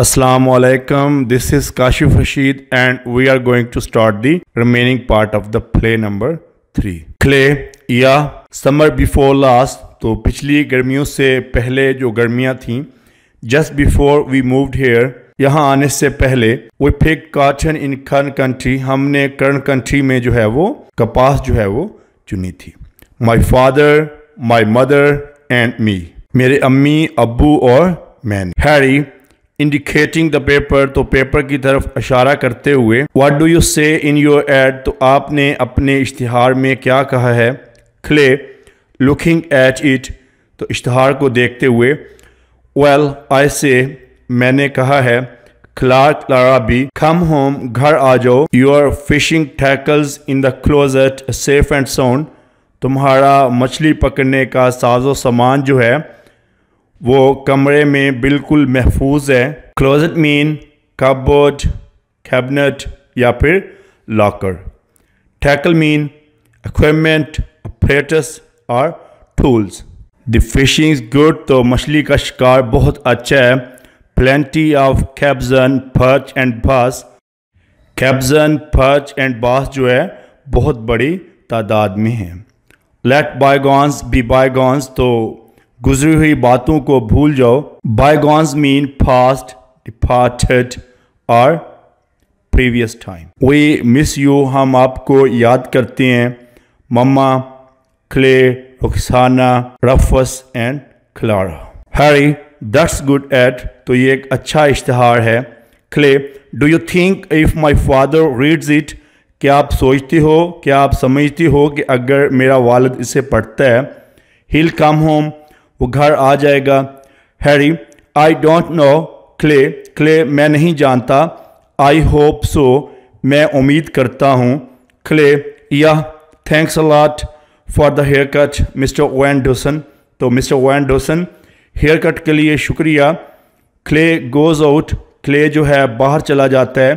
Assalamualaikum. This is Kashif Rashid and we are going to start the remaining part of the play number three Clay या summer before last तो पिछली गर्मियों से पहले जो गर्मियाँ थीं just before we move here यहाँ आने से पहले वी फेक काटन इन कर्न कंट्री हमने कर्न कंट्री में जो है वो कपास जो है वो चुनी थी my father my mother and me मेरे अम्मी अबू और man Harry indicating the paper तो पेपर की तरफ इशारा करते हुए वाट डू यू से इन योर एड तो आपने अपने इश्तहार में क्या कहा है क्ले लुकिंग एट इट तो इश्तहार को देखते हुए वेल आई से मैंने कहा है क्लार्क लारा भी कम होम घर आ जाओ your fishing tackles in the close safe and sound तुम्हारा मछली पकड़ने का साजो सामान जो है वो कमरे में बिल्कुल महफूज है क्लोज़ेट मीन कपबोर्ड कैबिनेट या फिर locker tackle mean equipment frets और टूल्स द फिशिंग गुड तो मछली का शिकार बहुत अच्छा है plenty of capsizin, perch and bass capsizin, perch and bass जो है बहुत बड़ी तादाद में है लेट बायगॉन्स बी बायगॉन्स तो गुजरी हुई बातों को भूल जाओ बायगॉन्स मीन फास्ट डिपार्टेड और previous time we miss you हम आपको याद करते हैं mamma Clay Rukhsana Rufus and Clara Harry that's good at तो ये एक अच्छा इश्तहार है Clay do you think if my father reads it क्या आप सोचते हो क्या आप समझते हो कि अगर मेरा वालद इसे पढ़ता है ही कम होम वो घर आ जाएगा Harry I don't know Clay Clay मैं नहीं जानता आई होप सो मैं उम्मीद करता हूँ Clay yeah thanks a lot for the haircut Mr Van Dawson तो Mr Van Dawson haircut के लिए शुक्रिया क्ले गोज़ आउट क्ले जो है बाहर चला जाता है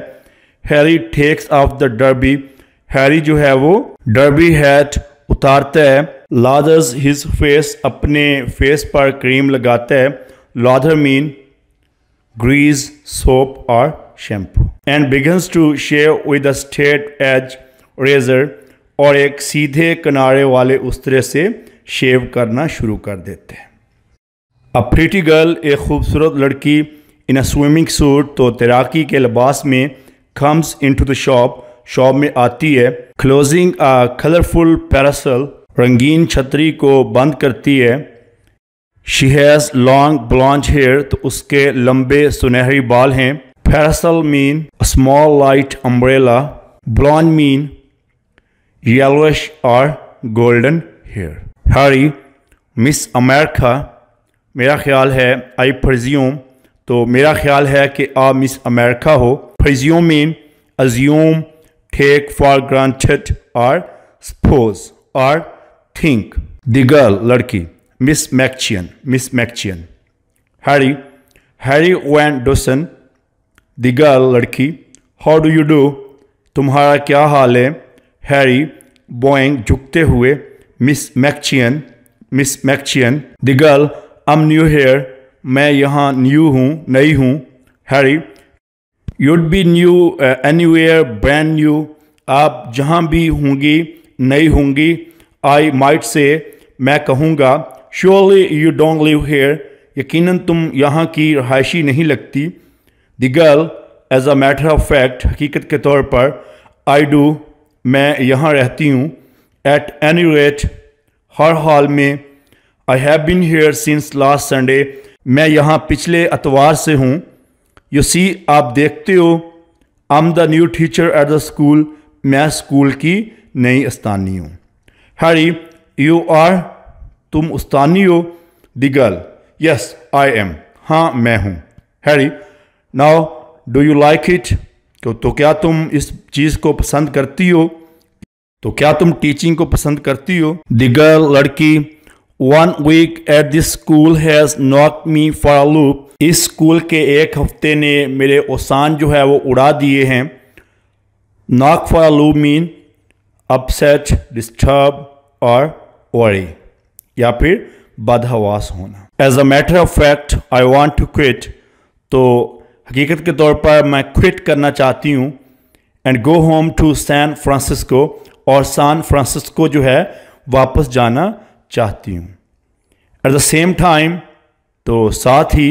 Harry takes off the derby Harry जो है वो डर्बी हैट उतारता है लादर्स हिज फेस अपने फेस पर क्रीम लगाते हैं लादर मीन ग्रीस सोप और shampoo and begins to shave with a straight edge razor और एक सीधे किनारे वाले उसरे से शेव करना शुरू कर देते हैं अ प्रिटी गर्ल एक खूबसूरत लड़की इन अ स्विमिंग सूट तो तैराकी के लिबास में comes in to the shop shop में आती है क्लोजिंग अ कलरफुल पैरासल रंगीन छतरी को बंद करती है she has long blonde hair तो उसके लंबे सुनहरी बाल हैं parasol mean small light umbrella blonde mean yellowish और golden hair Harry Miss America मेरा ख्याल है आई फर्जियोम तो मेरा ख्याल है कि आप मिस अमेरिका हो presume mean assume take for granted और स्पोज और थिंक द गर्ल लड़की Miss मैक्चियन miss McKeon Harry Harry Van Dawson the girl लड़की हाउ डू यू डू तुम्हारा क्या हाल है हैरी बोइंग झुकते हुए Miss मैक्चियन miss McKeon the girl I'm new here मैं यहाँ न्यू हूँ नई हूँ Harry you'd be new anywhere brand new आप जहाँ भी होंगी नई होंगी आई माइट से मैं कहूँगा surely you don't live here यकीन तुम यहाँ की रहायशी नहीं लगती the girl as a matter of fact हकीकत के तौर पर आई डू मैं यहाँ रहती हूँ एट एनी रेट हर हाल में I have been here since last Sunday मैं यहाँ पिछले अतवार से हूँ यू सी आप देखते हो I'm the new teacher at the school मैं स्कूल की नई स्थानीय हूँ Harry, यू आर तुम उस्तानी हो the girl yes I am हाँ मैं हूँ Harry now do you like it तो, तो क्या तुम इस चीज़ को पसंद करती हो तो क्या तुम टीचिंग को पसंद करती हो द गर्ल लड़की one week at this school has knock me for a loop इस स्कूल के एक हफ्ते ने मेरे ओसान जो है वो उड़ा दिए हैं knock for a loop mean upset disturb और वरी या फिर बाधावास होना as a matter of fact I want to quit तो हकीकत के तौर पर मैं क्विट करना चाहती हूँ and go home to San Francisco और सैन फ्रांसिस्को जो है वापस जाना चाहती हूँ एट द सेम टाइम तो साथ ही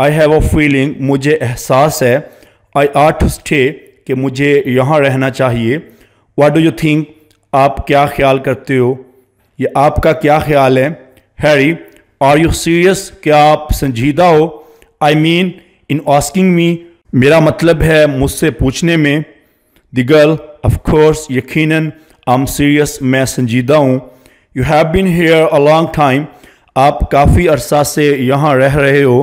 आई हैव अ फीलिंग मुझे एहसास है आई आर्ट स्टे कि मुझे यहाँ रहना चाहिए वाट डू यू थिंक आप क्या ख्याल करते हो या आपका क्या ख्याल है हैरी आर यू सीरियस क्या आप संजीदा हो I mean in asking me मेरा मतलब है मुझसे पूछने में द गर्ल ऑफकोर्स यकीन आई एम सीरियस मैं संजीदा हूँ you have been here a long time आप काफ़ी अरसा से यहाँ रह रहे हो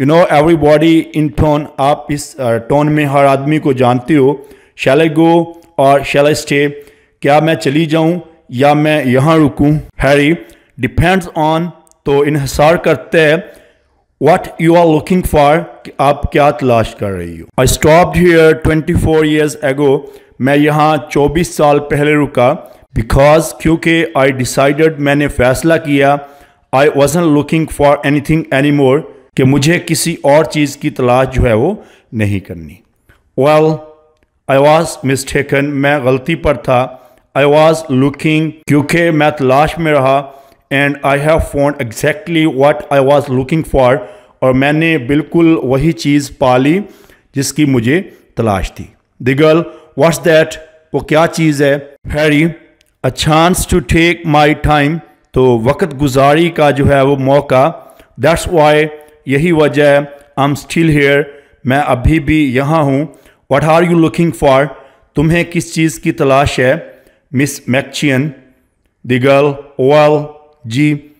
you know everybody in town आप इस टोन में हर आदमी को जानते हो शैल गो और शैल स्टे क्या मैं चली जाऊं या मैं यहाँ रुकूं? हैरी डिपेंड्स ऑन तो इन्हसार करते हैं what you are looking for कि आप क्या तलाश कर रही हो I stop here twenty four years ago मैं यहाँ चौबीस साल पहले रुका बिकॉज क्योंकि आई डिसाइडेड मैंने फैसला किया I wasn't looking for anything anymore कि मुझे किसी और चीज़ की तलाश जो है वो नहीं करनी वेल आई वॉज मिस्टेकन मैं गलती पर था आई वॉज लुकिंग क्योंकि मैं तलाश में रहा and I have found exactly what I was looking for और मैंने बिल्कुल वही चीज़ पा ली जिसकी मुझे तलाश थी द गर्ल व्हाट्स दैट वो क्या चीज़ है Harry a chance to take my time तो वक्त गुजारी का जो है वो मौका दैट्स वाई यही वजह है आई एम स्टिल हेयर मैं अभी भी यहाँ हूँ what are you looking for तुम्हें किस चीज़ की तलाश है Miss मैक्न the girl Oal G.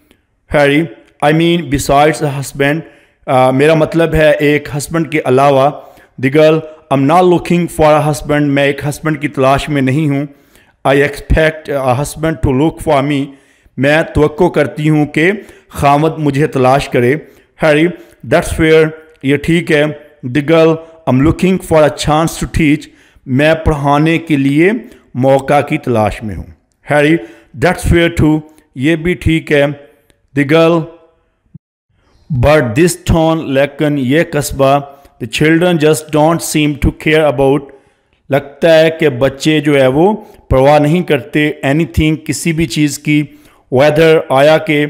Harry, I mean besides the husband, uh, मेरा मतलब है एक हस्बैंड के अलावा the girl I am not looking for a husband मैं एक हस्बैंड की तलाश में नहीं हूँ I expect a husband to look for me मैं तो करती हूँ कि खामद मुझे तलाश करे हैरी दैट्स फेयर ये ठीक है the girl I am looking for a chance to teach मैं पढ़ाने के लिए मौका की तलाश में हूँ हैरी डेट्स फेयर टू ये भी ठीक है the girl but this town लेकिन ये कस्बा the children just don't seem to care about लगता है कि बच्चे जो है वो परवाह नहीं करते एनी थिंग किसी भी चीज़ की वेदर आया के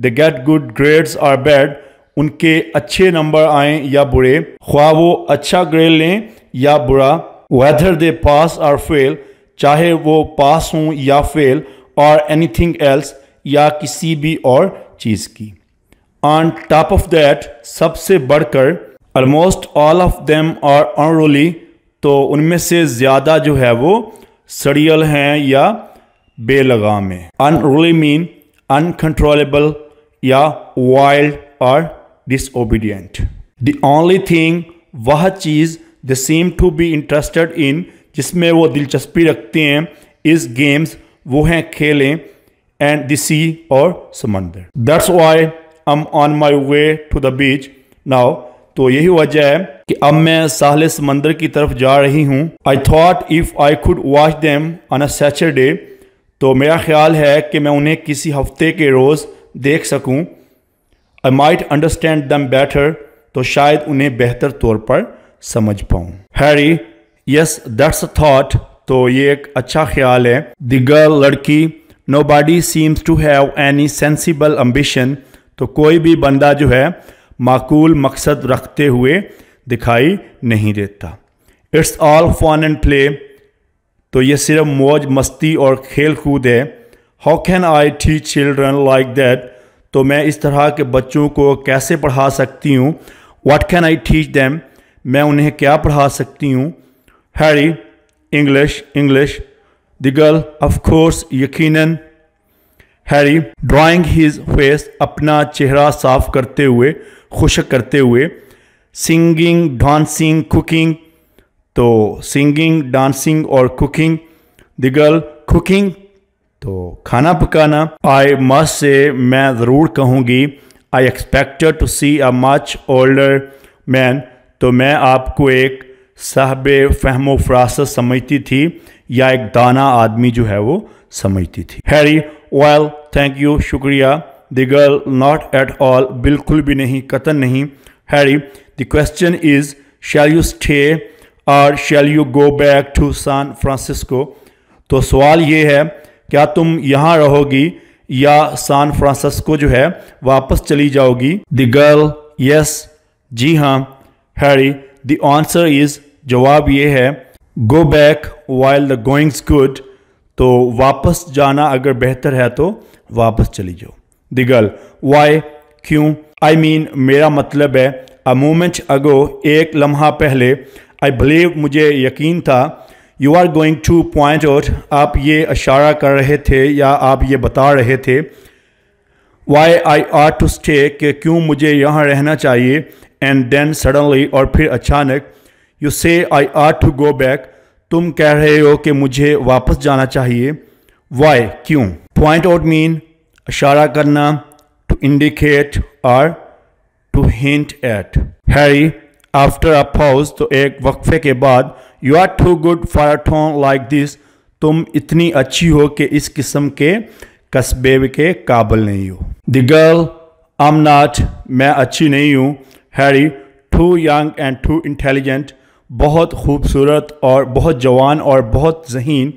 the get good grades or bad उनके अच्छे नंबर आए या बुरे ख्वा वो अच्छा ग्रेड लें या बुरा whether they pass or fail चाहे वो पास हों या फेल और एनीथिंग एल्स या किसी भी और चीज़ की ऑन टॉप ऑफ दैट सबसे बढ़कर almost all of them are unruly तो उनमें से ज़्यादा जो है वो सड़ियल हैं या बेलगाम है अनरोली मीन अनकंट्रोलेबल या वाइल्ड और डिसोबीडियंट द ओनली थिंग वह चीज़ they seem to be interested in जिसमें वो दिलचस्पी रखते हैं इस गेम्स वो हैं खेलें एंड द सी और समंदर that's why I'm on my way to the beach now तो यही वजह है कि अब मैं साहले समंदर की तरफ जा रही हूँ I thought if I should watch them on a Saturday तो मेरा ख्याल है कि मैं उन्हें किसी हफ्ते के रोज़ देख सकूँ I might understand them better तो शायद उन्हें बेहतर तौर पर समझ पाऊँ Harry yes that's a thought तो ये एक अच्छा ख्याल है द गर्ल लड़की nobody seems to have any sensible ambition तो कोई भी बंदा जो है माकूल मकसद रखते हुए दिखाई नहीं देता it's all fun and play तो ये सिर्फ मौज मस्ती और खेल कूद है how can I teach children like that तो मैं इस तरह के बच्चों को कैसे पढ़ा सकती हूँ what can I teach them मैं उन्हें क्या पढ़ा सकती हूँ Harry, English, English. The girl, of course, यकीनन हैरी ड्राइंग हिज फेस अपना चेहरा साफ करते हुए खुशक करते हुए सिंगिंग डांसिंग कुकिंग तो सिंगिंग डांसिंग और कुकिंग द गर्ल कुकिंग तो खाना पकाना आई मस्ट से मैं ज़रूर कहूँगी I expected to see a much older man तो मैं आपको एक साहब फहमो फरासत समझती थी या एक दाना आदमी जो है वो समझती थी हैरी वेल थैंक यू शुक्रिया the girl not at all बिल्कुल भी नहीं कतन नहीं Harry the question is shall you stay और shall you go back to San Francisco तो सवाल ये है क्या तुम यहाँ रहोगी या सान फ्रांसिस्को जो है वापस चली जाओगी द गर्ल यस जी हाँ हैरी द आंसर इज जवाब ये है go back while the going's good तो वापस जाना अगर बेहतर है तो वापस चली जाओ दिगल वाई क्यों आई I मीन mean, मेरा मतलब है अ मोमेंट अगो एक लम्हा पहले आई बिलीव मुझे यकीन था you are going to point out आप ये इशारा कर रहे थे या आप ये बता रहे थे why I are to stay कि क्यों मुझे यहाँ रहना चाहिए एंड देन सडनली और फिर अचानक you say I are to go back तुम कह रहे हो कि मुझे वापस जाना चाहिए वाई क्यों पॉइंट आउट मीन इशारा करना टू इंडिकेट और to hint at Harry after a pause तो एक वक्फे के बाद you are too good for a town like this तुम इतनी अच्छी हो कि इस किस्म के कस्बे के काबल नहीं हो द गर्ल आम नाट मैं अच्छी नहीं हूँ Harry too young and too intelligent बहुत खूबसूरत और बहुत जवान और बहुत जहीन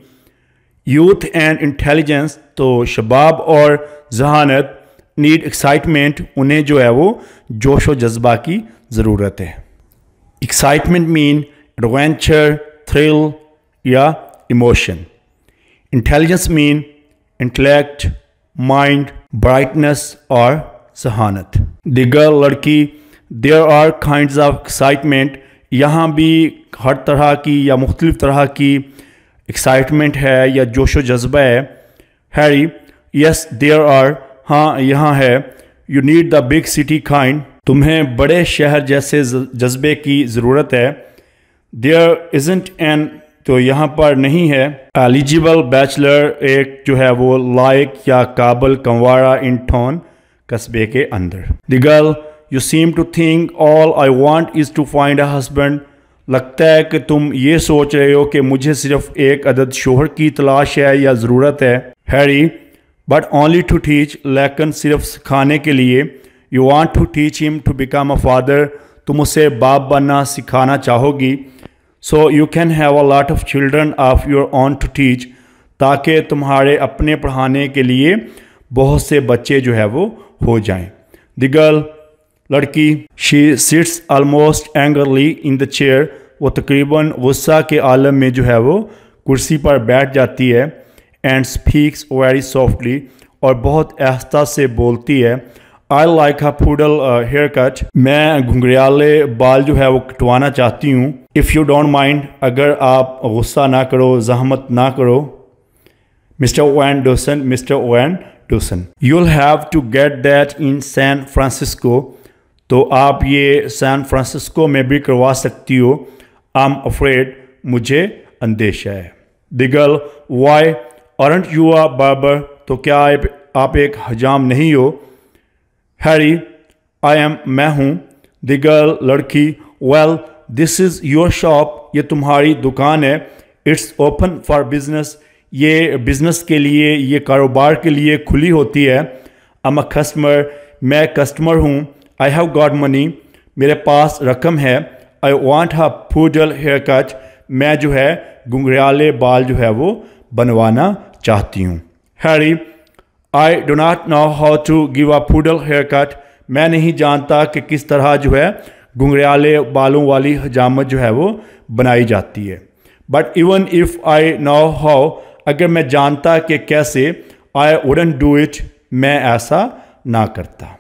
यूथ एंड इंटेलिजेंस तो शबाब और जहानत नीड एक्साइटमेंट उन्हें जो है वो जोश व जज्बा की ज़रूरत है एक्साइटमेंट मीन एडवेंचर थ्रिल या emotion intelligence mean intellect mind brightness और सहानत दिगर लड़की there are kind of excitement यहाँ भी हर तरह की या मुख्तलिफ़ तरह की एक्साइटमेंट है या जोश व जज्बा है हैरी यस देर आर हाँ यहाँ है you need the big city kind तुम्हें बड़े शहर जैसे जज्बे की ज़रूरत है देयर इजेंट एन तो यहाँ पर नहीं है एलिजिबल बैचलर एक जो है वो लायक या काबल कंवारा इन टॉन कस्बे के अंदर the girl you seem to think all I want is to find a husband लगता है कि तुम ये सोच रहे हो कि मुझे सिर्फ एक अदद शोहर की तलाश है या ज़रूरत है Harry but only to teach लेकिन सिर्फ सिखाने के लिए you want to teach him to become a father तुम उसे बाप बनना सिखाना चाहोगी so you can have a lot of children of your own to teach ताकि तुम्हारे अपने पढ़ाने के लिए बहुत से बच्चे जो है वो हो जाएं द गर्ल लड़की she sits almost angrily in the chair वो तकरीबन गुस्सा के आलम में जो है वो कुर्सी पर बैठ जाती है एंड स्पीक्स वेरी सॉफ्टली और बहुत आहिस्ता से बोलती है I like a poodle hair cut मैं घुंघरियाले बाल जो है वो कटवाना चाहती हूँ इफ़ यू डोंट माइंड अगर आप गुस्सा ना करो जहमत ना करो mister Van Dusen mister Van Dusen you'll have to get that in San Francisco तो आप ये सैन फ्रांसिस्को में भी करवा सकती हो आई एम अफ्रेड मुझे अंदेशा है the girl why aren't you a barber तो क्या आप एक हजाम नहीं हो हैरी आई एम मैं हूँ दिगल लड़की well this is your shop ये तुम्हारी दुकान है इट्स ओपन फॉर बिजनेस ये बिज़नेस के लिए ये कारोबार के लिए खुली होती है अम अ कस्टमर मैं कस्टमर हूँ आई हैव गॉड मनी मेरे पास रकम है आई वॉन्ट हा फूडल हेयर कट मैं जो है घुंघराले बाल जो है वो बनवाना चाहती हूँ Harry I do not know how to give a poodle hair cut मैं नहीं जानता कि किस तरह जो है घुंघराले बालों वाली हजामत जो है वो बनाई जाती है but even if I know how अगर मैं जानता कि कैसे आई वुडन डू इट मैं ऐसा ना करता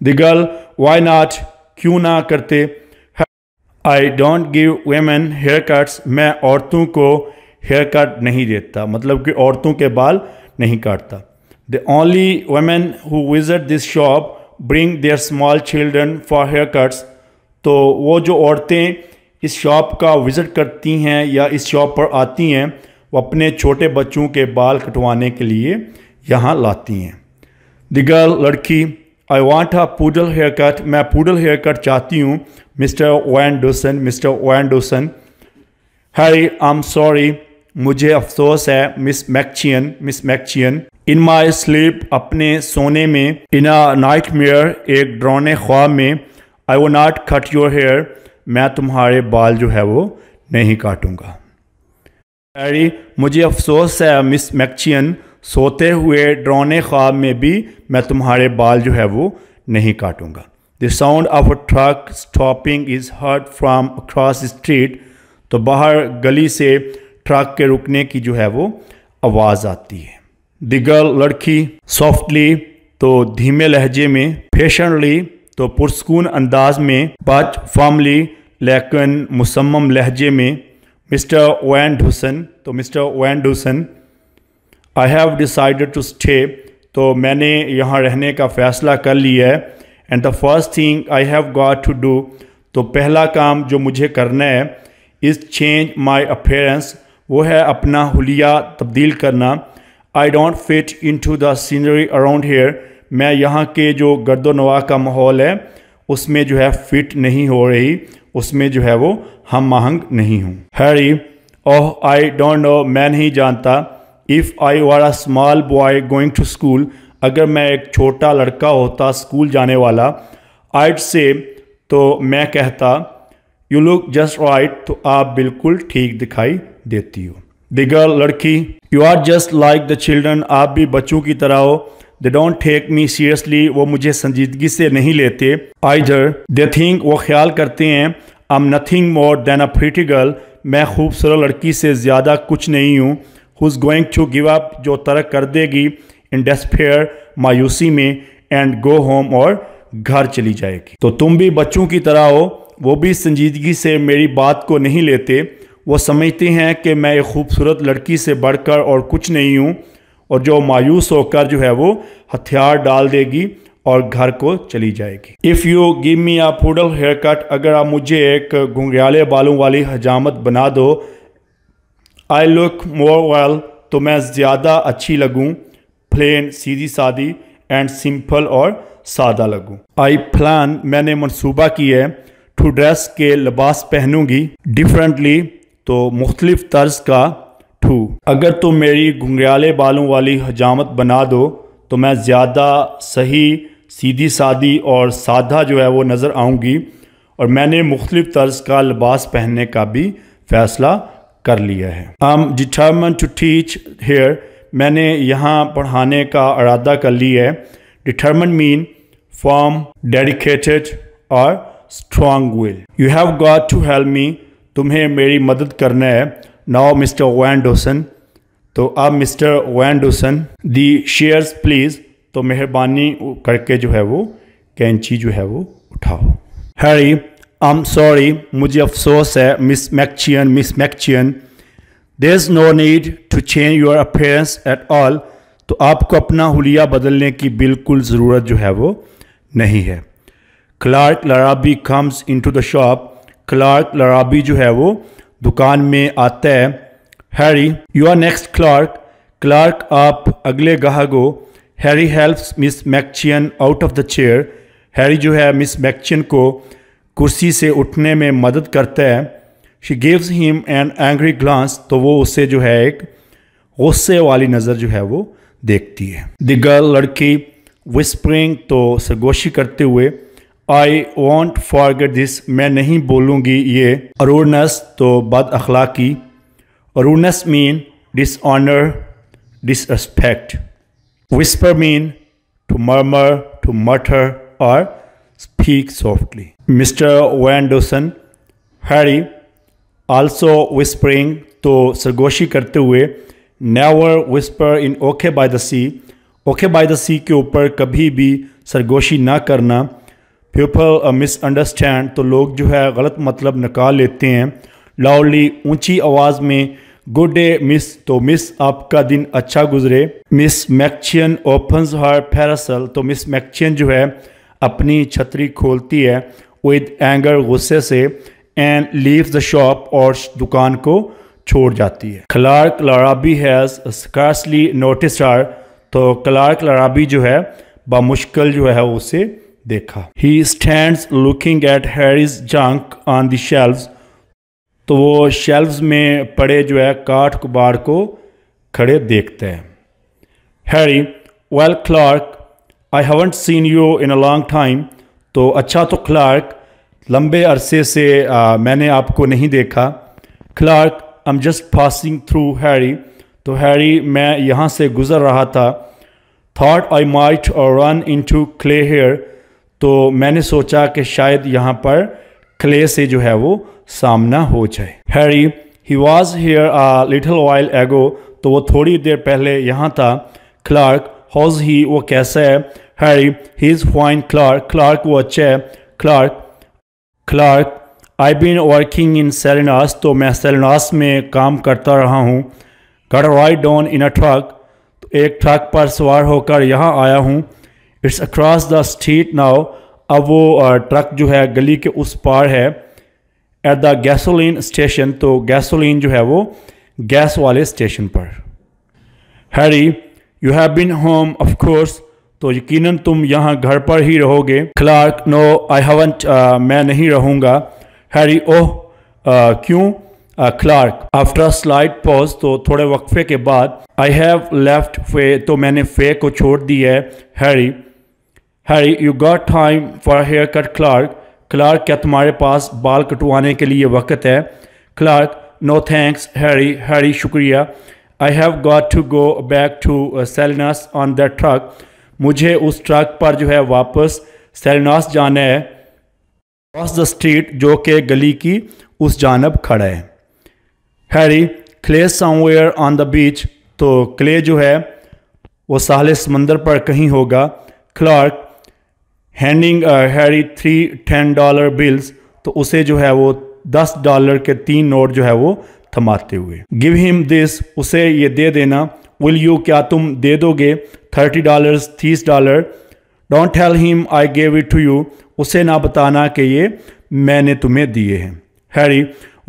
The girl, why not? क्यों ना करते I don't give women hair cuts मैं औरतों को हेयर कट नहीं देता मतलब कि औरतों के बाल नहीं काटता the only women who visit this shop bring their small children for hair cuts तो वो जो औरतें इस शॉप का विज़िट करती हैं या इस शॉप पर आती हैं वो अपने छोटे बच्चों के बाल कटवाने के लिए यहाँ लाती हैं द गर्ल लड़की I want a poodle hair cut मैं पूडल हेयर कट चाहती हूँ mister Van Dusen mister Van Dusen Harry I am sorry मुझे अफसोस है miss मैक्चियन miss McCheon in my sleep अपने सोने में इन अ नाइट मेयर एक ड्रोने ख्वाब में आई वो नॉट कट योर हेयर मैं तुम्हारे बाल जो है वो नहीं काटूँगा हैरी मुझे अफसोस है मिस मैक्चियन सोते हुए ड्रोने ख्वाब में भी मैं तुम्हारे बाल जो है वो नहीं काटूँगा the sound of a truck stopping is heard from across street तो बाहर गली से ट्रक के रुकने की जो है वो आवाज़ आती है द गर्ल लड़की सॉफ्टली तो धीमे लहजे में फैशनली तो पुरस्कून अंदाज में बट फॉर्मली लेकिन मुसम्म लहजे में मिस्टर ओन डूसन तो mister Van Dusen I have decided to stay तो मैंने यहाँ रहने का फ़ैसला कर लिया है and the first thing I have got to do तो पहला काम जो मुझे करना है इज़ चेंज माई अपेयरेंस वो है अपना हुलिया तब्दील करना I don't fit in to the scenery around here मैं यहाँ के जो गर्दो नवा का माहौल है उसमें जो है फिट नहीं हो रही उसमें जो है वो हम आहंग नहीं हूँ Harry oh I don't know मैं नहीं जानता if I were a small boy going to school अगर मैं एक छोटा लड़का होता स्कूल जाने वाला आइट से तो मैं कहता यू लुक जस्ट राइट तो आप बिल्कुल ठीक दिखाई देती हो द गर्ल लड़की you are just like the children आप भी बच्चों की तरह हो they don't take me seriously वो मुझे संजीदगी से नहीं लेते आइजर दे थिंक वो ख्याल करते हैं I am nothing more than a pretty girl मैं खूबसूरत लड़की से ज़्यादा कुछ नहीं हूँ who is going to give up जो तरक कर देगी इन डेस्पेयर मायूसी में एंड गो होम और घर चली जाएगी तो तुम भी बच्चों की तरह हो वो भी संजीदगी से मेरी बात को नहीं लेते वो समझते हैं कि मैं एक खूबसूरत लड़की से बढ़कर और कुछ नहीं हूँ और जो मायूस होकर जो है वो हथियार डाल देगी और घर को चली जाएगी if you give me a poodle hair cut अगर आप मुझे एक घुंघराले बालों वाली हजामत बना दो आई लुक मोर वेल तो मैं ज़्यादा अच्छी लगूँ प्लेन सीधी सादी एंड सिंपल और सादा लगूँ आई प्लान मैंने मनसूबा किया है टू ड्रेस के लिबास पहनूँगी डिफरेंटली तो मुख्तलिफ तर्ज का टू अगर तुम तो मेरी घुंघराले बालों वाली हजामत बना दो तो मैं ज़्यादा सही सीधी सादी और सादा जो है वो नज़र आऊँगी और मैंने मुख्तलिफ तर्ज का लिबास पहनने का भी फ़ैसला कर लिया है आम डिटर्मन टू टीच हेयर मैंने यहाँ पढ़ाने का इरादा कर लिया है डिटर्मन मीन फॉर्म डेडिकेटेड और strong will you have got to help me तुम्हें मेरी मदद करना है नाउ मिस्टर वैंडोसन तो अब mister Van Dusen the chairs please तो मेहरबानी करके जो है वो कैंची जो है वो उठाओ हैरी आई एम सॉरी मुझे अफसोस है miss मैक्चियन miss McCheon there is no need to change your affairs at all तो आपको अपना हुलिया बदलने की बिल्कुल ज़रूरत जो है वो नहीं है Clark Larrabee comes in to the shop Clark Larrabee जो है वो दुकान में आता है Harry you are next Clark Clark आप अगले गाहक हो Harry helps miss McCheon out of the chair Harry जो है मिस मैक्चियन को कुर्सी से उठने में मदद करता है she gives him an angry glance तो वो उसे जो है एक गुस्से वाली नज़र जो है वो देखती है द गर्ल लड़की विस्परिंग तो सरगोशी करते हुए आई वॉन्ट फॉरगेट दिस मैं नहीं बोलूँगी ये अरूनस तो बद अखलाकी अरूनस mean dishonour disrespect whisper mean to murmur to mutter और speak softly Mr. Van Dusen, Harry, also whispering तो सरगोशी करते हुए never whisper in okay by the sea okay by the sea के ऊपर कभी भी सरगोशी ना करना पीपल मिसअंडरस्टैंड तो लोग जो है गलत मतलब निकाल लेते हैं लाउडली ऊंची आवाज़ में गुड डे मिस तो मिस आपका दिन अच्छा गुजरे मिस मैक्चियन ओपन्स हर फैरसल तो मिस मैक्चियन जो है अपनी छतरी खोलती है विद एंगर गुस्से से एंड लीव द शॉप और दुकान को छोड़ जाती है Clark Larrabee has scarcely notice her तो क्लार्क लराबी जो है बामुश्किल जो है उसे देखा ही stand looking at Harry's junk on the shelves तो वो शेल्व्स में पड़े जो है काठ कबाड़ को खड़े देखते हैं Harry well Clark I haven't seen you in a long time तो अच्छा तो क्लार्क लंबे अरसे से आ, मैंने आपको नहीं देखा Clark I am just passing through Harry तो हैरी मैं यहाँ से गुज़र रहा था थाट आई माइट और run in to Clay here तो मैंने सोचा कि शायद यहाँ पर क्ले से जो है वो सामना हो जाए Harry he was here a little while ago तो वो थोड़ी देर पहले यहाँ था क्लार्क हौज ही वो कैसा है Harry, his wine clerk, clerk वो अच्छे है clerk, clerk, I been working in Salinas तो मैं सेलिनास में काम करता रहा हूँ got ride on in a truck तो एक ट्रक पर सवार होकर यहाँ आया हूँ it's across the street now अब वो ट्रक जो है गली के उस पार है एट द गैसोलीन स्टेशन तो गैसोलीन जो है वो गैस वाले स्टेशन पर Harry you have been home of course तो यकीनन तुम यहाँ घर पर ही रहोगे क्लार्क नो आई हवन uh, मैं नहीं रहूँगा हैरी ओह uh, क्यों uh, Clark after slight pause तो थोड़े वक्फे के बाद आई हैव लेफ्ट फे तो मैंने फे को छोड़ दी है Harry Harry you got time for hair cut Clark Clark क्या तुम्हारे पास बाल कटवाने के लिए वक्त है Clark no thanks Harry Harry शुक्रिया I have got to go back to Salinas on the truck मुझे उस ट्रक पर जो है वापस सेलनास जाना है क्रॉस द स्ट्रीट जो कि गली की उस जानब खड़ा है Harry Clay somewhere on the beach तो क्ले जो है वो साहल समंदर पर कहीं होगा Clark handing Harry three ten dollar bills तो उसे जो है वो दस डॉलर के तीन नोट जो है वो थमाते हुए गिव हिम दिस उसे ये दे देना विल यू क्या तुम दे दोगे थर्टी डॉलर तीस dollar don't tell him I gave it to you उसे ना बताना कि ये मैंने तुम्हें दिए हैं हैरी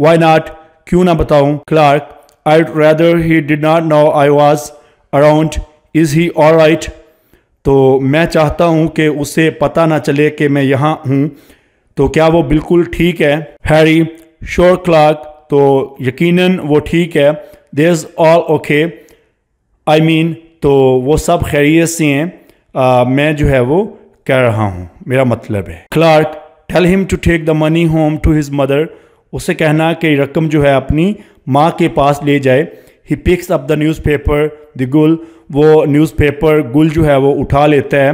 वाई नाट क्यों ना बताऊं Clark I rather he did not know I was around is he all right तो मैं चाहता हूं कि उसे पता ना चले कि मैं यहाँ हूं तो क्या वो बिल्कुल ठीक है हैरी श्योर क्लार्क तो यकीनन वो ठीक है they is all okay I I mean mean, तो वो सब खैरियत से हैं आ, मैं जो है वो कह रहा हूँ मेरा मतलब है Clark tell him to take the money home to his mother उसे कहना कि रकम जो है अपनी माँ के पास ले जाए he picks up the newspaper the गुल वो न्यूज़ पेपर गुल जो है वो उठा लेता है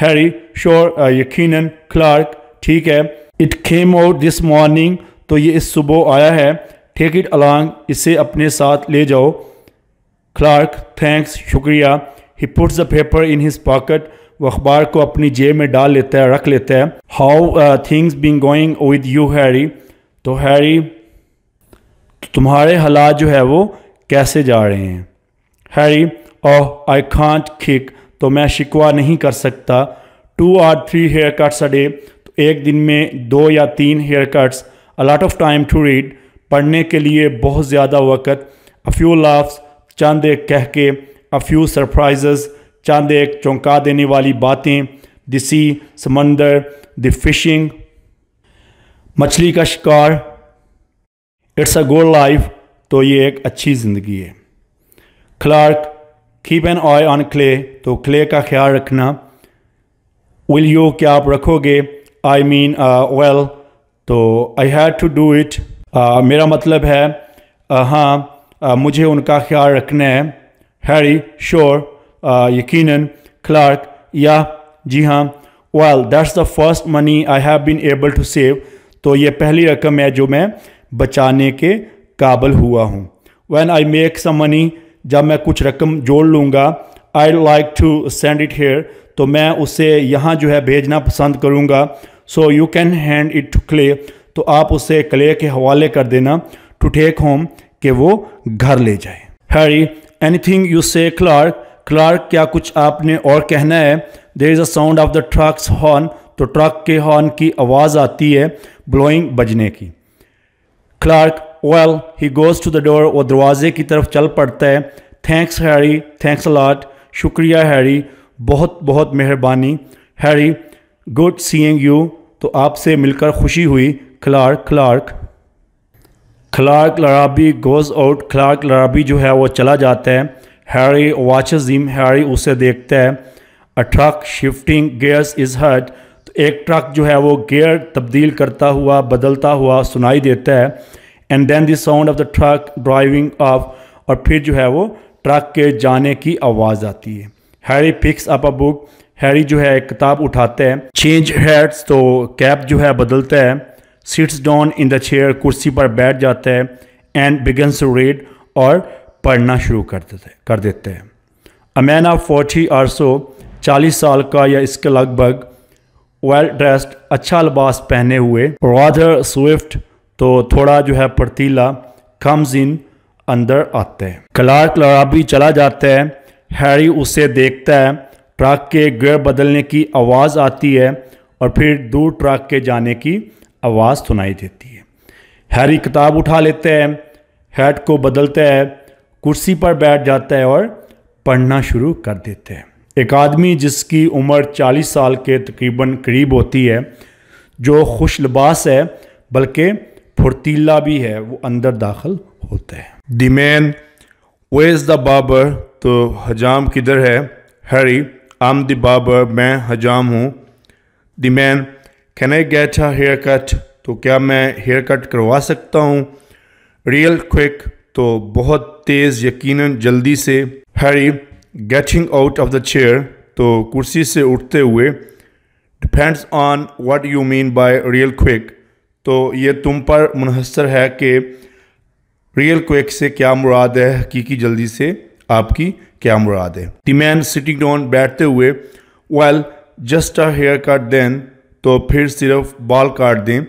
हैरी श्योर यकीन क्लार्क ठीक है it came out this morning तो ये इस सुबह आया है टेक इट अलॉन्ग इसे अपने साथ ले जाओ क्लार्क थैंक्स शुक्रिया he puts the paper in his pocket वो अखबार को अपनी जेब में डाल लेता है रख लेता है how things been going with you Harry तो हैरी तुम्हारे हालात जो है वो कैसे जा रहे हैं हैरी ओह आई खांट खिक तो मैं शिकवा नहीं कर सकता two or three hair cuts a day तो एक दिन में दो या तीन hair cuts a lot of time to read पढ़ने के लिए बहुत ज़्यादा वक़्त अ फ्यू लाफ्स चंद एक कह के अफ्यू सरप्राइजेस चंद एक चौंका देने वाली बातें दिसी सी समंदर द फिशिंग मछली का शिकार इट्स अ गोल लाइफ तो ये एक अच्छी ज़िंदगी है Clark keep an eye on Clay तो क्ले का ख्याल रखना विल यू क्या आप रखोगे आई मीन वेल तो I had to do it मेरा मतलब है uh, हाँ मुझे उनका ख्याल रखना है हैरी श्योर यकीन क्लार्क या जी हाँ well that's the first money I have been able to save तो ये पहली रकम है जो मैं बचाने के काबिल हुआ हूँ when I make some money जब मैं कुछ रकम जोड़ लूँगा I like to send it here तो मैं उसे यहाँ जो है भेजना पसंद करूँगा so you can hand it to Clay तो आप उसे क्ले के हवाले कर देना टू टेक होम कि वो घर ले जाए Harry anything you say Clark Clark क्या कुछ आपने और कहना है there is a sound of the truck's horn तो ट्रक के हॉर्न की आवाज़ आती है ब्लोइंग बजने की Clark well he goes to the door वो दरवाजे की तरफ चल पड़ता है थैंक्स हैरी थैंक्स लॉट शुक्रिया हैरी बहुत बहुत मेहरबानी हैरी गुड सीइंग यू तो आपसे मिलकर खुशी हुई Clark Clark Clark Larrabee goes out Clark Larrabee जो है वो चला जाता है हैरी वॉच हिम हैरी उसे देखता है a truck shifting gears is heard तो एक ट्रक जो है वो गेयर तब्दील करता हुआ बदलता हुआ सुनाई देता है and then the sound of the truck driving off और फिर जो है वो ट्रक के जाने की आवाज़ आती है Harry picks up a book Harry जो है किताब उठाते हैं चेंज हेड्स तो कैप जो है बदलता है sits down in the chair कुर्सी पर बैठ जाता है एंड बिगन्स टू रीड और पढ़ना शुरू कर देते कर देते हैं अमैन ऑफ फोर्टी और सो चालीस साल का या इसके लगभग वेल ड्रेस्ड अच्छा लिबास पहने हुए राधर स्विफ्ट तो थोड़ा जो है पड़तीला कम्स इन अंदर आते हैं क्लार्क लड़ाबी चला जाता है हैरी उसे देखता है ट्रक के गेयर बदलने की आवाज़ आती है और फिर दूर ट्रक के जाने की आवाज़ सुनाई देती है हैरी किताब उठा लेता है हैट को बदलता है कुर्सी पर बैठ जाता है और पढ़ना शुरू कर देते हैं एक आदमी जिसकी उम्र 40 साल के तकरीबन करीब होती है जो खुश लिबास है बल्कि फुर्तीला भी है वो अंदर दाखिल होता है the man where is the barber तो हजाम किधर है हैरी आम द बाबर मैं हजाम हूँ the man can I get a haircut तो क्या मैं हेयर कट करवा सकता हूँ रियल क्विक तो बहुत तेज़ यकीनन जल्दी से Harry getting out of the chair तो कुर्सी से उठते हुए depends on what you mean by real quick तो ये तुम पर मुनहसर है कि रियल क्विक से क्या मुराद है हकीकी जल्दी से आपकी क्या मुराद है डिमैन सिटिंग डॉन बैठते हुए well just a haircut then तो फिर सिर्फ बाल काट दें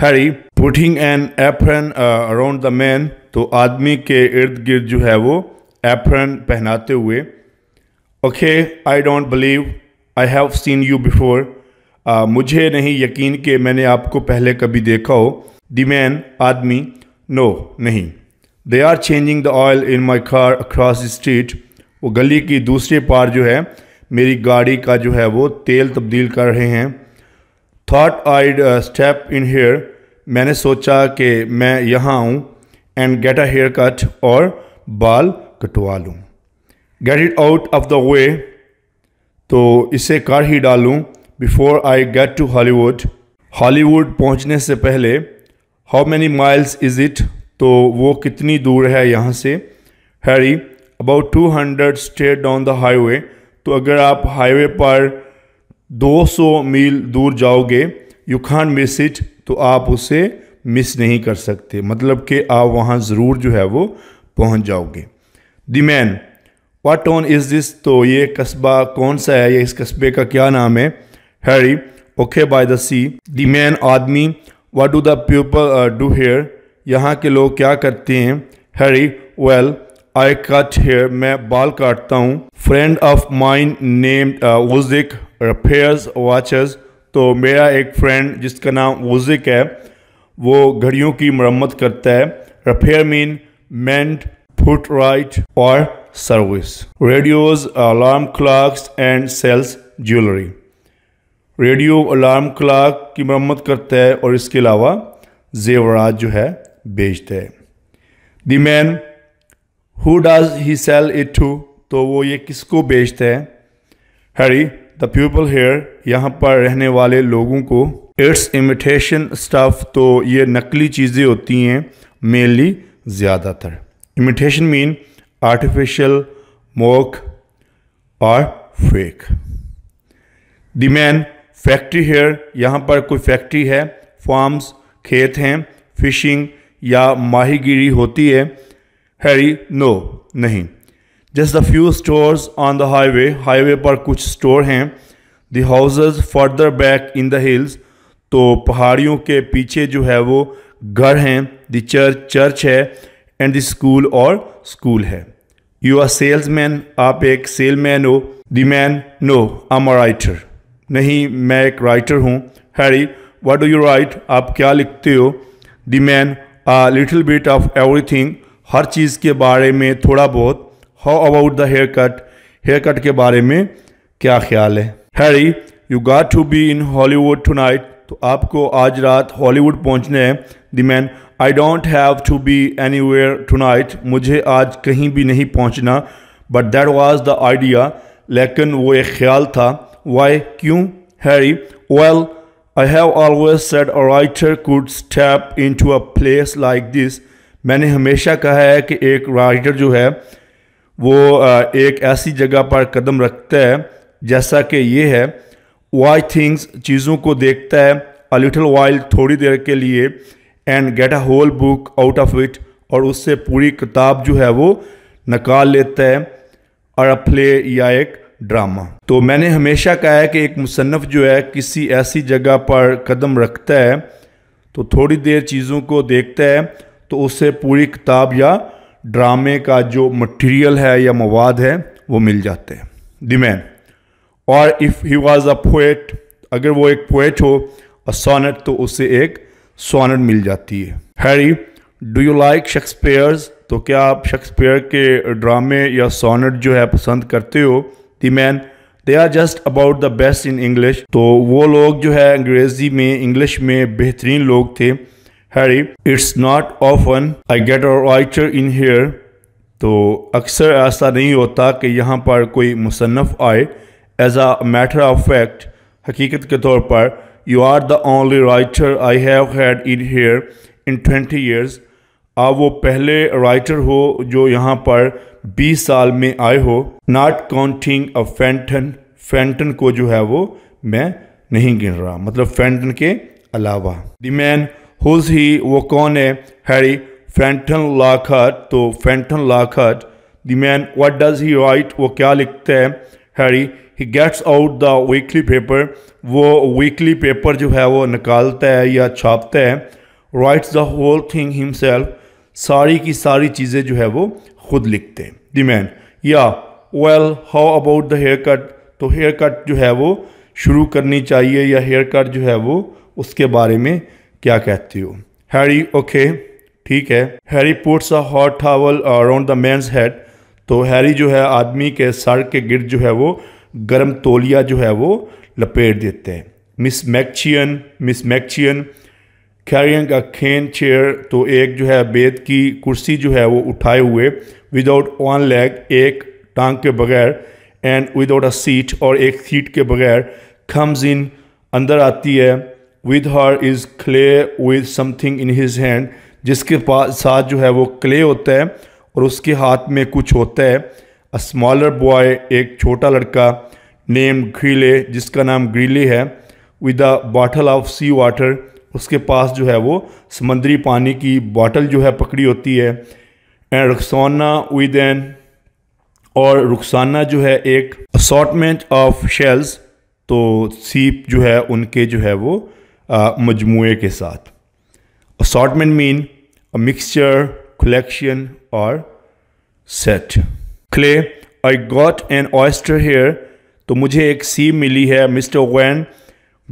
Harry putting an apron around the man तो आदमी के इर्द गिर्द जो है वो एफरन पहनाते हुए okay I don't believe I have seen you before मुझे नहीं यकीन कि मैंने आपको पहले कभी देखा हो द मैन आदमी नो नहीं they are changing the oil in my car across street वो गली की दूसरे पार जो है मेरी गाड़ी का जो है वो तेल तब्दील कर रहे हैं thought I step in here मैंने सोचा कि मैं यहाँ आऊँ and get a haircut और बाल कटवा लूँ get it out of the way तो इसे कर ही डालूँ before I get to Hollywood Hollywood पहुँचने से पहले how many miles is it तो वो कितनी दूर है यहाँ से Harry about two hundred straight down the highway तो अगर आप हाईवे पर 200 मील दूर जाओगे यू खान मिस इट तो आप उसे मिस नहीं कर सकते मतलब कि आप वहाँ ज़रूर जो है वो पहुँच जाओगे the man what on is this तो ये कस्बा कौन सा है ये इस कस्बे का क्या नाम है Harry okay by the sea the man आदमी what do the people do here यहाँ के लोग क्या करते हैं Harry well well, I cut hair मैं बाल काटता हूँ फ्रेंड ऑफ माइन नेम वजिक रफेयर्स वॉचर्स तो मेरा एक फ्रेंड जिसका नाम वजिक है वो घड़ियों की मरम्मत करता है repair mean mend put right और service radios alarm clocks and sells jewellery radio alarm clock की मरम्मत करता है और इसके अलावा जेवरात जो है बेचते हैं the man who does he sell it to तो वो ये किसको बेचते हैं हरी द पीपल हेयर यहाँ पर रहने वाले लोगों को इट्स इमिटेशन स्टफ तो ये नकली चीज़ें होती हैं मेनली ज़्यादातर इमिटेशन मीन आर्टिफिशियल मोक और fake the man factory here यहाँ पर कोई फैक्ट्री है फार्म्स खेत हैं फिशिंग या माहीगिरी होती है हैरी नो नहीं just the few stores on the highway highway पर कुछ स्टोर हैं the houses further back in the hills तो पहाड़ियों के पीछे जो है वो घर हैं द चर्च चर्च है एंड द स्कूल और स्कूल है यू आर सेल्स मैन आप एक सेल मैन हो the man no I'm a writer नहीं मैं एक राइटर हूँ Harry what do you right आप क्या लिखते हो the man a little bit of everything हर चीज़ के बारे में थोड़ा बहुत how about the haircut haircut के बारे में क्या ख्याल है Harry you got to be in Hollywood tonight तो आपको आज रात हॉलीवुड पहुँचने हैं the man I don't have to be anywhere tonight मुझे आज कहीं भी नहीं पहुँचना but that was the idea लेकिन वो एक ख्याल था वाई क्यों Harry well I have always said a writer could step in to a place like this मैंने हमेशा कहा है कि एक राइटर जो है वो एक ऐसी जगह पर कदम रखता है जैसा कि ये है वाइ थिंग्स चीज़ों को देखता है अ लिटल वाइल थोड़ी देर के लिए and get a whole book out of it और उससे पूरी किताब जो है वो निकाल लेता है और अ प्ले या एक ड्रामा तो मैंने हमेशा कहा है कि एक मुसनफ़ जो है किसी ऐसी जगह पर कदम रखता है तो थोड़ी देर चीज़ों को देखता है तो उससे पूरी किताब या ड्रामे का जो मटेरियल है या मवाद है वो मिल जाते हैं दिमैन और if he was a poet अगर वो एक पोएट हो अ सोनेट तो उससे एक सोनेट मिल जाती है Harry do you like Shakespeare's तो क्या आप शेक्सपियर के ड्रामे या सोनेट जो है पसंद करते हो the man they are just about the best in English तो वो लोग जो है अंग्रेज़ी में इंग्लिश में बेहतरीन लोग थे Harry it's not often I get a writer in here तो अक्सर ऐसा नहीं होता कि यहाँ पर कोई मुसनफ़ आए as a matter of fact हकीकत के तौर पर you are the only writer I have had in here in twenty years आप वो पहले राइटर हो जो यहाँ पर बीस साल में आए हो not counting a Fenton Fenton को जो है वो मैं नहीं गिन रहा मतलब फैंटन के अलावा द मैन हुज ही वो कौन है हैरी फेंटन लाखट तो Fenton Lockhart the man what does he write वो क्या लिखते हैं Harry he gets out the weekly paper वो वीकली पेपर जो है वो निकालता है या छापता है writes the whole thing himself सारी की सारी चीज़ें जो है वो खुद लिखते हैं the man yeah well how about the haircut तो हेयर कट जो है वो शुरू करनी चाहिए या हेयर कट जो है वो उसके बारे में क्या कहती हो हैरी ओके ठीक है Harry puts a hot towel around the man's head तो हैरी जो है आदमी के सर के गिर्द जो है वो गर्म तोलिया जो है वो लपेट देते हैं Miss मैक्चियन miss McKeon carrying a cane chair तो एक जो है बेद की कुर्सी जो है वो उठाए हुए विदाउट वन लेग एक टांग के बगैर एंड विदाउट अ सीट और एक सीट के बगैर खम्स इन अंदर आती है with her is Clay with something in his hand जिसके पास साथ जो है वो क्ले होता है और उसके हाथ में कुछ होता है अ स्मॉलर बॉय एक छोटा लड़का नेम ग्रीले जिसका नाम ग्रीले है with a bottle of sea water उसके पास जो है वो समंदरी पानी की बॉटल जो है पकड़ी होती है एंड रुखसाना विद एन और रुखसाना जो है एक असॉटमेंट ऑफ शेल्स तो सीप जो है उनके जो है वो मजमू के साथ assortment mean a mixture collection और said Clay I got an oyster here तो मुझे एक सी मिली है Mr Van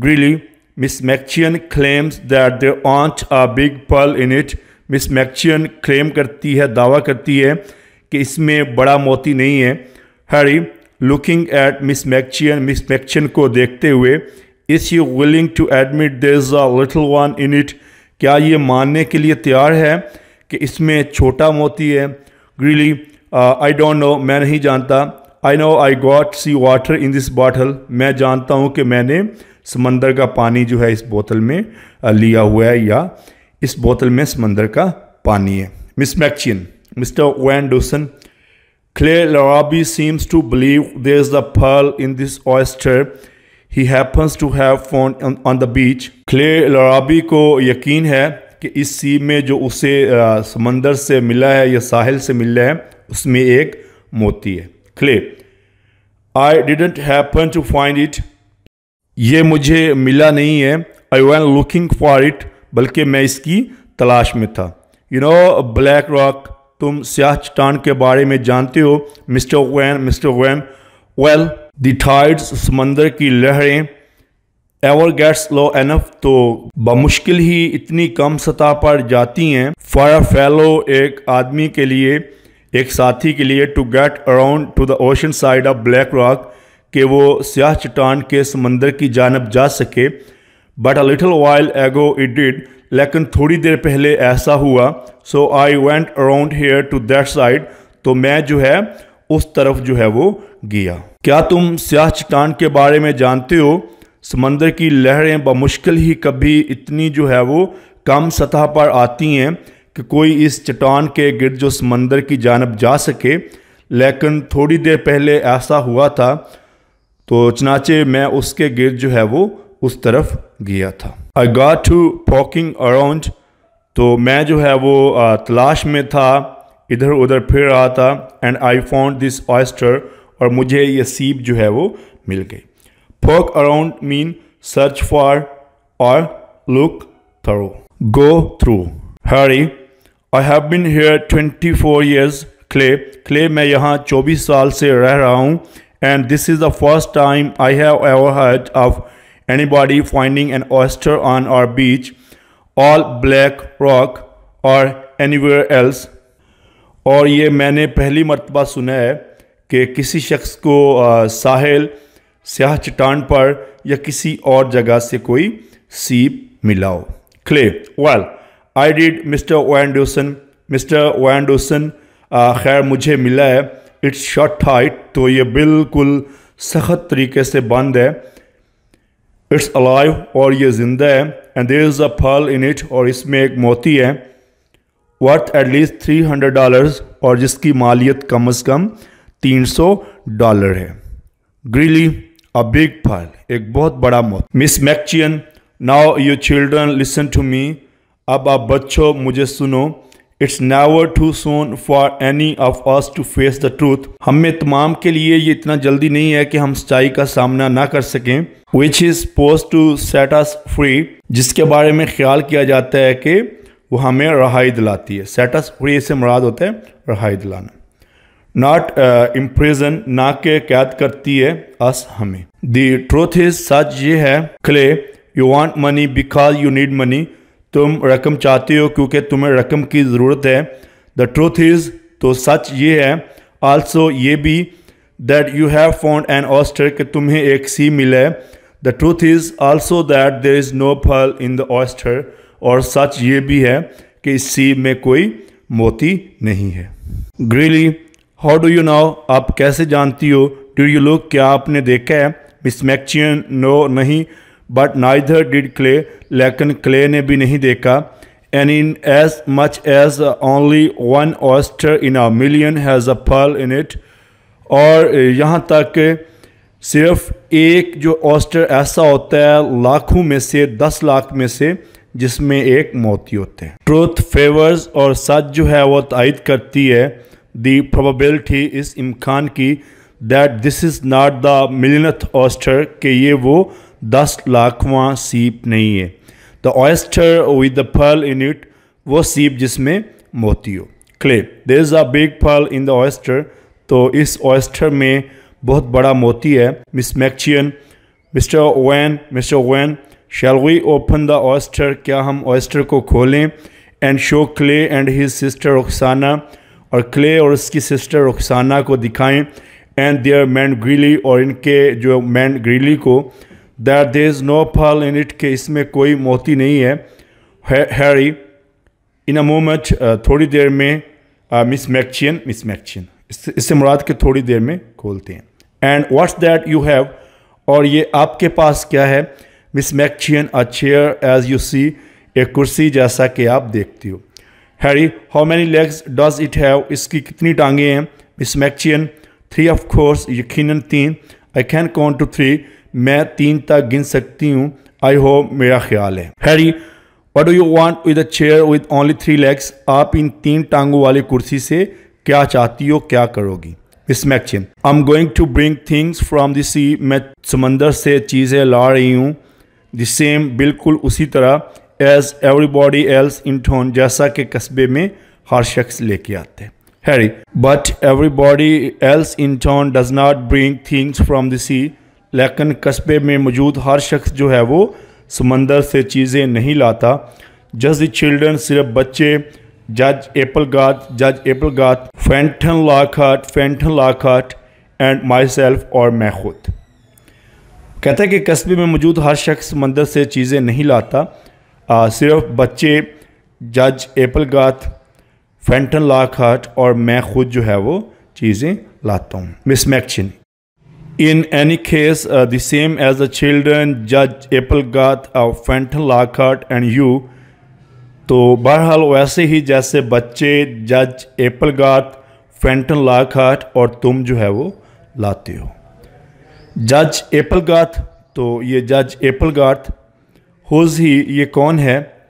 Greeley Miss McKeon claims that they ain't a big pearl in it Miss McKeon claim करती है दावा करती है कि इसमें बड़ा मोती नहीं है Harry looking at Miss मैक्चियन miss McKeon को देखते हुए is you willing to admit there is a little one in it क्या ये मानने के लिए तैयार है कि इसमें छोटा मोती है ग्रीली आई डोंट नो मैं नहीं जानता I know I got sea water in this bottle मैं जानता हूँ कि मैंने समंदर का पानी जो है इस बोतल में uh, लिया हुआ है या इस बोतल में समंदर का पानी है Miss McKeon Mr Van Dawson Clay Larrabee seems to believe there is the pearl in this oyster he happens to have found on the beach Clay Larrabee को यकीन है कि इस सीप में जो उसे समंदर से मिला है या साहिल से मिला है उसमें एक मोती है Clay I didn't happen to find it ये मुझे मिला नहीं है I went looking for it बल्कि मैं इसकी तलाश में था यू नो ब्लैक रॉक तुम स्याह चट्टान के बारे में जानते हो Mr Van Mr Van well the tides समंदर की लहरें एवर गेट्स लो एनफ तो बमुश्किल ही इतनी कम सतह पर जाती हैं फॉर फैलो एक आदमी के लिए एक साथी के लिए to get around to the ocean side of Black Rock कि वो स्याह चट्टान के समंदर की जानब जा सके but a little while ago it did लेकिन थोड़ी देर पहले ऐसा हुआ so I went around here to that side तो मैं जो है उस तरफ जो है वो गया क्या तुम स्याह चट्टान के बारे में जानते हो समंदर की लहरें बमुश्किल ही कभी इतनी जो है वो कम सतह पर आती हैं कि कोई इस चट्टान के गिर्द जो समंदर की जानब जा सके लेकिन थोड़ी देर पहले ऐसा हुआ था तो चनाचे मैं उसके गिरद जो है वो उस तरफ गया था I got to poking around तो मैं जो है वो तलाश में था इधर उधर फिर रहा था and I found this oyster और मुझे ये सीप जो है वो मिल गई poke around mean search for और look through go through Harry I have been here twenty four years Clay Clay मैं यहाँ चौबीस साल से रह रहा हूँ and this is the first time I have ever heard of anybody finding an oyster on our beach or Black Rock और anywhere else और ये मैंने पहली मरतबा सुना है कि किसी शख्स को साहिल स्याह चट्टान पर या किसी और जगह से कोई सीप मिलाओ Clay well I did Mr Van Dawson Mr Van Dawson खैर मुझे मिला है इट्स शॉर्ट टाइट तो ये बिल्कुल सख्त तरीके से बंद है इट्स अलाइव और ये ज़िंदा है and there is a pearl in it और इसमें एक मोती है worth at least three hundred dollars और जिसकी मालियत कम अज़ कम तीन सौ डॉलर है ग्रीली अ बिग फाइल एक बहुत बड़ा मौत Miss McKeon now you children listen to me अब आप बच्चों मुझे सुनो it's never too soon for any of us to face the truth हमें तमाम के लिए ये इतना जल्दी नहीं है कि हम सच्चाई का सामना ना कर सकें which is supposed to set us free जिसके बारे में ख्याल किया जाता है कि वो हमें रहाई दिलाती है सेटस सेटसफ्री से मुराद होता है रहाई दिलाना नॉट इम्प्रिजन uh, ना के कैद करती है अस हमें दी ट्रूथ इज सच ये है Clay you want money because you need money तुम रकम चाहते हो क्योंकि तुम्हें रकम की ज़रूरत है द ट्रूथ इज़ तो सच ये है आल्सो ये भी that you have found an oyster कि तुम्हें एक सी मिले the truth is also that there is no pearl in the oyster और सच ये भी है कि इस सीप में कोई मोती नहीं है Greeley how do you know आप कैसे जानती हो डू यू लुक क्या आपने देखा है मिस मैक्चियन नो नहीं बट नाइधर डिड क्ले लेकिन क्ले ने भी नहीं देखा and in as much as only one oyster in a million has a pearl in it और यहाँ तक सिर्फ एक जो ऑस्टर ऐसा होता है लाखों में से दस लाख में से जिसमें एक मोती होते हैं ट्रूथ फेवर्स और सच जो है वो तायद करती है दी प्रोबेबिलिटी इस इम्कान की that this is not the millionth oyster के ये वो दस लाखवा सीप नहीं है the oyster with the pearl in it वो सीप जिसमें मोती हो Clay there is a big pearl in the oyster तो इस ऑयस्टर में बहुत बड़ा मोती है miss McKeon Mr Owen Mr Owen shall we open the oyster क्या हम ऑयस्टर को खोलें and show Clay and his sister Rukhsana और क्ले और उसकी सिस्टर रुखसाना को दिखाएं एंड देयर मैन ग्रीली और इनके जो मैन ग्रीली को that there is no pearl in it के इसमें कोई मोती नहीं है हैरी इन अ मोमेंट थोड़ी देर में मिस मैक्चियन मिस मैक्चियन इससे मुराद के थोड़ी देर में खोलते हैं and what's that you have और ये आपके पास क्या है Miss Macken a chair as you see ए कुर्सी जैसा कि आप देखती हो Harry how many legs does it have इसकी कितनी टांगें हैं Miss Macken three of course यकीन तीन I can count to three मैं तीन तक गिन सकती हूँ आई होप मेरा ख्याल है Harry what do you want with a chair with only three legs आप इन तीन टांगों वाली कुर्सी से क्या चाहती हो क्या करोगी Miss Macken I am going to bring things from the sea मैं समंदर से चीज़ें ला रही हूँ द सेम बिल्कुल उसी तरह as everybody else in town जैसा कि कस्बे में हर शख्स लेके आते हैं Harry but everybody else in town does not bring things from the sea लेकिन कस्बे में मौजूद हर शख्स जो है वो समंदर से चीज़ें नहीं लाता जज द चिल्ड्रन सिर्फ बच्चे जज एपल गात जज Applegate Fenton Lockhart Fenton Lockhart and myself और मैं खुद कहता है कि कस्बे में मौजूद हर शख्स मंदिर से चीज़ें नहीं लाता आ, सिर्फ बच्चे जज एपल गाथ लाखाट और मैं खुद जो है वो चीज़ें लाता हूँ Miss Macken in any case the same as a children जज Applegate Fenton Lockhart and you तो बहरहाल वैसे ही जैसे बच्चे जज एपल गाथ फेंटन लाक और तुम जो है वो लाते हो जज गार्थ तो ये जज गार्थ हुज ही ये कौन है